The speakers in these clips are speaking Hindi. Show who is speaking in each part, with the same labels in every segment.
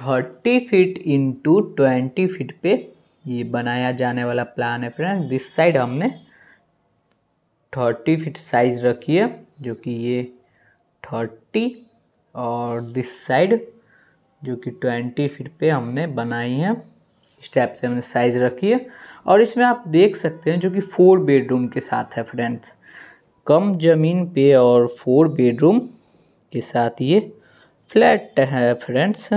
Speaker 1: thirty feet into twenty feet पे ये बनाया जाने वाला प्लान है फ्रेंड्स दिस साइड हमने थर्टी फीट साइज रखी है जो कि ये थर्टी और दिस साइड जो कि ट्वेंटी फीट पे हमने बनाई है इस टाइप से हमने साइज रखी है और इसमें आप देख सकते हैं जो कि फोर बेडरूम के साथ है फ्रेंड्स कम ज़मीन पे और फोर बेडरूम के साथ ये फ्लैट है फ्रेंड्स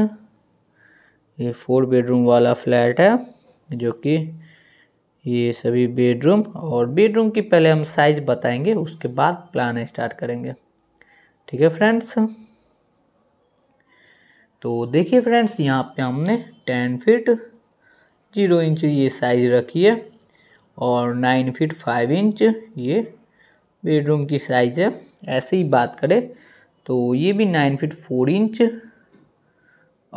Speaker 1: ये फोर बेडरूम वाला फ्लैट है जो कि ये सभी बेडरूम और बेडरूम की पहले हम साइज बताएंगे उसके बाद प्लान स्टार्ट करेंगे ठीक है फ्रेंड्स तो देखिए फ्रेंड्स यहाँ पे हमने टेन फीट जीरो इंच ये साइज़ रखी है और नाइन फीट फाइव इंच ये बेडरूम की साइज़ है ऐसे ही बात करें तो ये भी नाइन फीट फोर इंच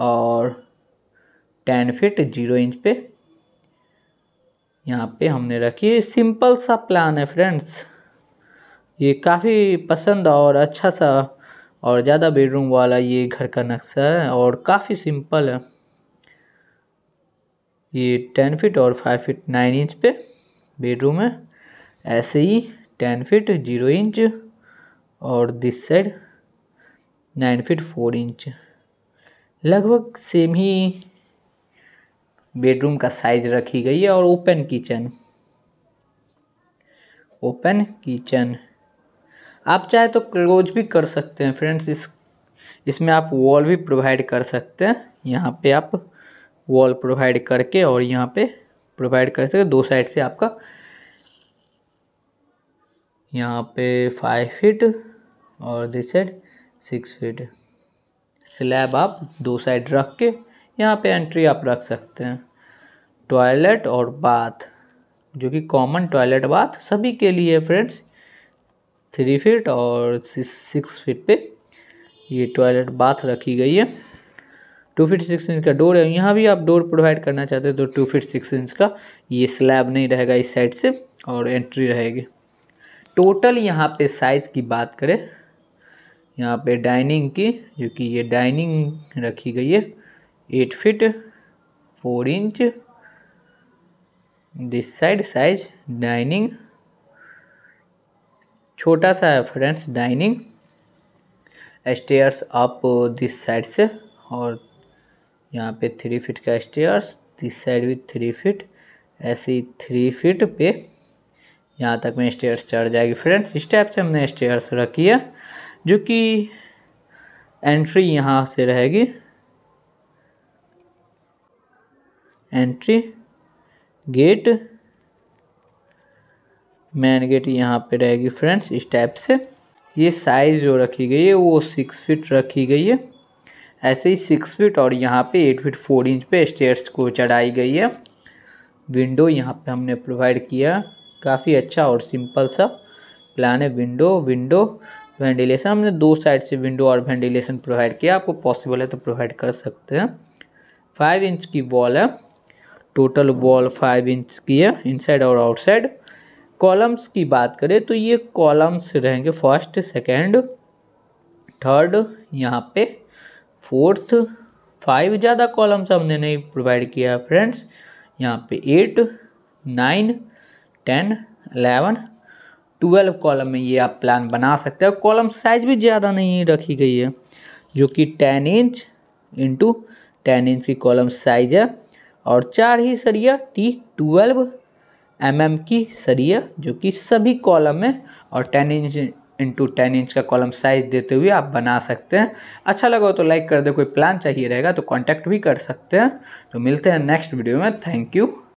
Speaker 1: और टेन फिट जीरो इंच पे यहाँ पे हमने रखी है सिंपल सा प्लान है फ्रेंड्स ये काफ़ी पसंद और अच्छा सा और ज़्यादा बेडरूम वाला ये घर का नक्शा है और काफ़ी सिंपल है ये टेन फिट और फाइव फिट नाइन इंच पे बेडरूम है ऐसे ही टेन फिट जीरो इंच और this side nine feet four inch लगभग सेम ही बेडरूम का साइज रखी गई है और ओपन किचन ओपन किचन आप चाहे तो क्लोज भी कर सकते हैं फ्रेंड्स इस इसमें आप वॉल भी प्रोवाइड कर सकते हैं यहाँ पे आप वॉल प्रोवाइड करके और यहाँ पे प्रोवाइड कर सकते दो साइड से आपका यहाँ पे फाइव फीट और this side six feet slab आप दो साइड रख के यहाँ पे एंट्री आप रख सकते हैं टॉयलेट और बाथ जो कि कॉमन टॉयलेट बाथ सभी के लिए फ्रेंड्स थ्री फीट और सिक्स फीट पे ये टॉयलेट बाथ रखी गई है टू फीट सिक्स इंच का डोर है यहाँ भी आप डोर प्रोवाइड करना चाहते हैं तो टू फीट सिक्स इंच का ये स्लैब नहीं रहेगा इस साइड से और एंट्री रहेगी टोटल यहाँ पे साइज़ की बात करें यहाँ पे डाइनिंग की जो कि ये डाइनिंग रखी गई है eight feet four inch this side size dining छोटा सा है फ्रेंड्स डाइनिंग स्टेयर्स आप दिस साइड से और यहाँ पे थ्री फिट का स्टेयर्स दिस साइड भी थ्री फिट ऐसे ही थ्री फिट पे यहाँ तक में स्टेयर्स चढ़ जाएगी फ्रेंड्स इस टाइप से हमने स्टेयर्स रखी है जो कि एंट्री यहाँ से रहेगी एंट्री गेट मैन गेट यहाँ पे रहेगी फ्रेंड्स इस टाइप से ये साइज़ जो रखी गई है वो सिक्स फीट रखी गई है ऐसे ही सिक्स फीट और यहाँ पे एट फीट फोर इंच पे स्टेयर्स को चढ़ाई गई है विंडो यहाँ पे हमने प्रोवाइड किया काफ़ी अच्छा और सिंपल सा प्लान है विंडो विंडो वेंटिलेशन हमने दो साइड से विंडो और वेंटिलेशन प्रोवाइड किया आपको पॉसिबल है तो प्रोवाइड कर सकते हैं फाइव इंच की वॉल है टोटल वॉल फाइव इंच की है इनसाइड और आउटसाइड कॉलम्स की बात करें तो ये कॉलम्स रहेंगे फर्स्ट सेकेंड थर्ड यहाँ पे फोर्थ फाइव ज़्यादा कॉलम्स हमने नहीं प्रोवाइड किया है फ्रेंड्स यहाँ पे eight nine ten eleven twelve column में ये आप प्लान बना सकते हैं कॉलम साइज भी ज़्यादा नहीं रखी गई है जो कि ten inch into ten inch की कॉलम साइज है और चार ही सरिया टी ट्वेल्व एम एम की सरिया जो कि सभी कॉलम में और ten inch into ten inch का कॉलम साइज देते हुए आप बना सकते हैं अच्छा लगा हो तो लाइक कर दो कोई प्लान चाहिए रहेगा तो कांटेक्ट भी कर सकते हैं तो मिलते हैं नेक्स्ट वीडियो में थैंक यू